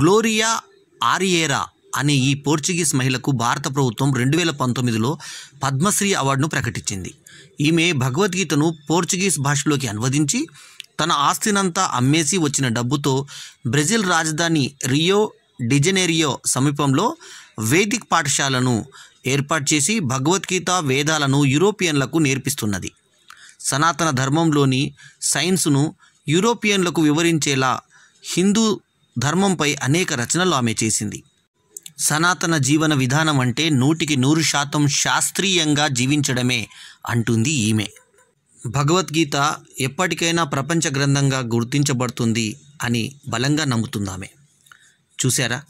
Gloria ఆరియేరా అనే ఈ Portuguese మహిళకు భారత ప్రభుత్వం రెండు వేల పంతొమ్మిదిలో పద్మశ్రీ అవార్డును ప్రకటించింది ఈమె భగవద్గీతను పోర్చుగీస్ భాషలోకి అనువదించి తన ఆస్తినంతా అమ్మేసి వచ్చిన డబ్బుతో బ్రెజిల్ రాజధాని రియో డిజెనేరియో సమీపంలో వేదిక్ పాఠశాలను ఏర్పాటు చేసి భగవద్గీత వేదాలను యూరోపియన్లకు నేర్పిస్తున్నది సనాతన ధర్మంలోని సైన్స్ను యూరోపియన్లకు వివరించేలా హిందూ ధర్మంపై అనేక రచనలు ఆమె చేసింది సనాతన జీవన విధానం అంటే నూటికి నూరు శాతం శాస్త్రీయంగా జీవించడమే అంటుంది ఈమె భగవద్గీత ఎప్పటికైనా ప్రపంచ గ్రంథంగా గుర్తించబడుతుంది అని బలంగా నమ్ముతుందామె చూశారా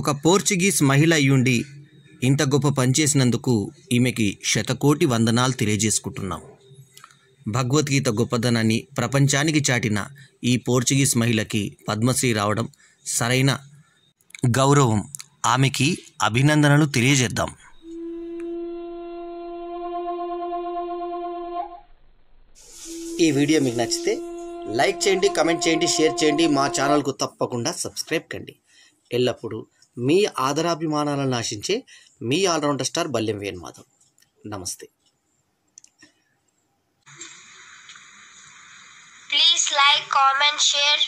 ఒక పోర్చుగీస్ మహిళ అయ్యుండి ఇంత గొప్ప పనిచేసినందుకు ఈమెకి శతకోటి వందనాలు తెలియజేసుకుంటున్నాం భగవద్గీత గొప్పదనాన్ని ప్రపంచానికి చాటిన ఈ పోర్చుగీస్ మహిళకి పద్మశ్రీ రావడం సరైన గౌరవం ఆమెకి అభినందనలు తెలియజేద్దాం ఈ వీడియో మీకు నచ్చితే లైక్ చేయండి కమెంట్ చేయండి షేర్ చేయండి మా ఛానల్కు తప్పకుండా సబ్స్క్రైబ్ కండి ఎల్లప్పుడూ మీ ఆదరాభిమానాలను ఆశించే మీ ఆల్రౌండర్ స్టార్ బల్లెం వేణుమాధవ్ నమస్తే like, comment, share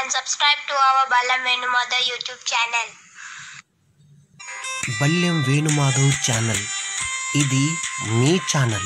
and subscribe to our Balam Venumada YouTube channel. venu Venumadhav channel ఇది మీ channel